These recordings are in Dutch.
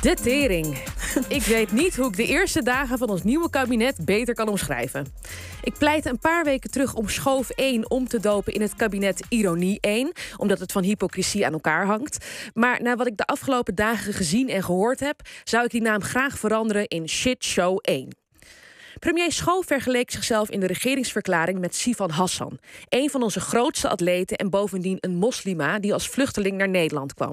De tering. Ik weet niet hoe ik de eerste dagen van ons nieuwe kabinet beter kan omschrijven. Ik pleitte een paar weken terug om schoof 1 om te dopen in het kabinet Ironie 1, omdat het van hypocrisie aan elkaar hangt. Maar na wat ik de afgelopen dagen gezien en gehoord heb, zou ik die naam graag veranderen in Shit Show 1. Premier Schoof vergeleek zichzelf in de regeringsverklaring met Sivan Hassan, een van onze grootste atleten en bovendien een moslima die als vluchteling naar Nederland kwam.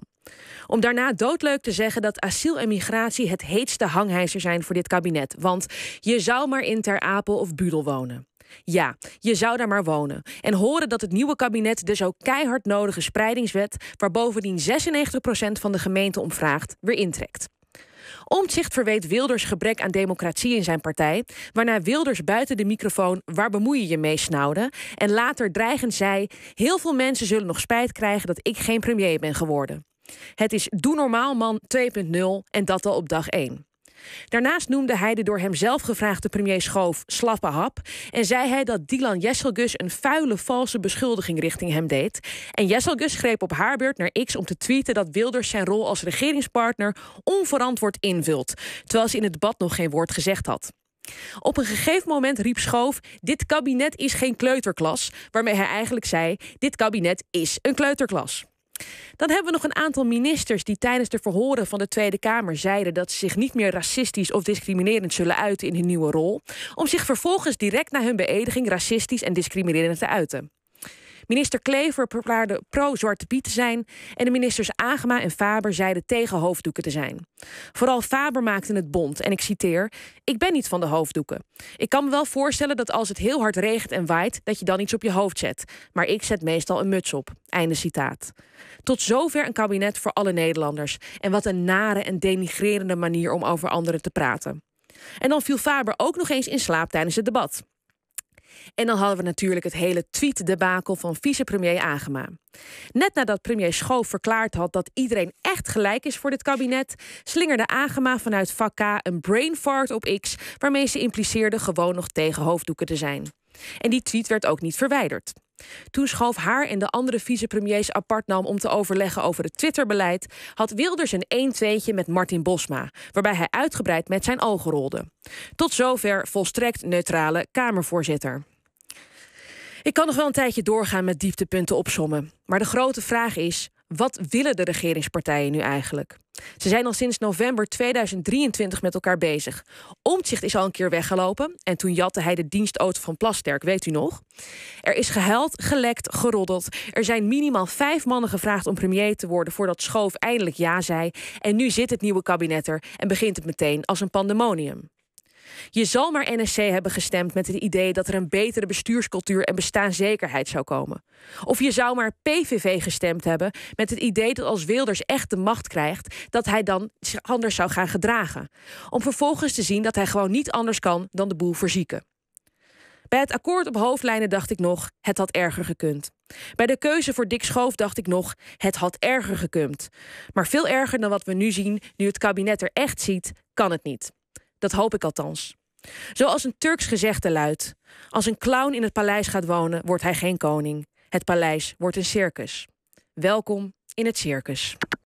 Om daarna doodleuk te zeggen dat asiel en migratie het heetste hangijzer zijn voor dit kabinet. Want je zou maar in Ter Apel of Budel wonen. Ja, je zou daar maar wonen. En horen dat het nieuwe kabinet de dus zo keihard nodige spreidingswet, waar bovendien 96% van de gemeente om vraagt, weer intrekt. Omtzigt verweet Wilders gebrek aan democratie in zijn partij, waarna Wilders buiten de microfoon waar bemoei je je mee snauwde en later dreigend zei: Heel veel mensen zullen nog spijt krijgen dat ik geen premier ben geworden. Het is Doe Normaal Man 2.0 en dat al op dag 1. Daarnaast noemde hij de door hemzelf gevraagde premier Schoof slappe hap en zei hij dat Dylan Jesselgus een vuile valse beschuldiging richting hem deed. En Jesselgus greep op haar beurt naar X om te tweeten dat Wilders zijn rol als regeringspartner onverantwoord invult, terwijl ze in het debat nog geen woord gezegd had. Op een gegeven moment riep Schoof: Dit kabinet is geen kleuterklas. Waarmee hij eigenlijk zei: Dit kabinet is een kleuterklas. Dan hebben we nog een aantal ministers die tijdens de verhoren van de Tweede Kamer zeiden dat ze zich niet meer racistisch of discriminerend zullen uiten in hun nieuwe rol, om zich vervolgens direct na hun beëdiging racistisch en discriminerend te uiten. Minister Klever verklaarde pro-Zwarte Piet te zijn en de ministers Agema en Faber zeiden tegen hoofddoeken te zijn. Vooral Faber maakte het bond en ik citeer: Ik ben niet van de hoofddoeken. Ik kan me wel voorstellen dat als het heel hard regent en waait, dat je dan iets op je hoofd zet. Maar ik zet meestal een muts op. Einde citaat. Tot zover een kabinet voor alle Nederlanders. En wat een nare en denigrerende manier om over anderen te praten. En dan viel Faber ook nog eens in slaap tijdens het debat. En dan hadden we natuurlijk het hele tweet van vicepremier Agema. Net nadat premier Schoof verklaard had dat iedereen echt gelijk is voor dit kabinet, slingerde Agema vanuit Vakka een brain fart op X, waarmee ze impliceerde gewoon nog tegen hoofddoeken te zijn. En die tweet werd ook niet verwijderd. Toen schoof haar en de andere vicepremiers apart nam om te overleggen over het Twitterbeleid, had Wilders een 1 tweetje met Martin Bosma, waarbij hij uitgebreid met zijn ogen rolde. Tot zover volstrekt neutrale Kamervoorzitter. Ik kan nog wel een tijdje doorgaan met dieptepunten opsommen. Maar de grote vraag is: wat willen de regeringspartijen nu eigenlijk? Ze zijn al sinds november 2023 met elkaar bezig. Omtzigt is al een keer weggelopen en toen jatte hij de dienstauto van Plasterk, weet u nog? Er is gehuild, gelekt, geroddeld. Er zijn minimaal vijf mannen gevraagd om premier te worden voordat Schoof eindelijk ja zei. En nu zit het nieuwe kabinet er en begint het meteen als een pandemonium. Je zal maar NSC hebben gestemd met het idee dat er een betere bestuurscultuur en bestaanszekerheid zou komen. Of je zou maar PVV gestemd hebben met het idee dat als Wilders echt de macht krijgt, dat hij dan anders zou gaan gedragen. Om vervolgens te zien dat hij gewoon niet anders kan dan de boel verzieken. Bij het akkoord op hoofdlijnen dacht ik nog, het had erger gekund. Bij de keuze voor Dick Schoof dacht ik nog, het had erger gekund. Maar veel erger dan wat we nu zien, nu het kabinet er echt ziet, kan het niet. Dat hoop ik althans. Zoals een Turks gezegde luidt: Als een clown in het paleis gaat wonen, wordt hij geen koning. Het paleis wordt een circus. Welkom in het circus.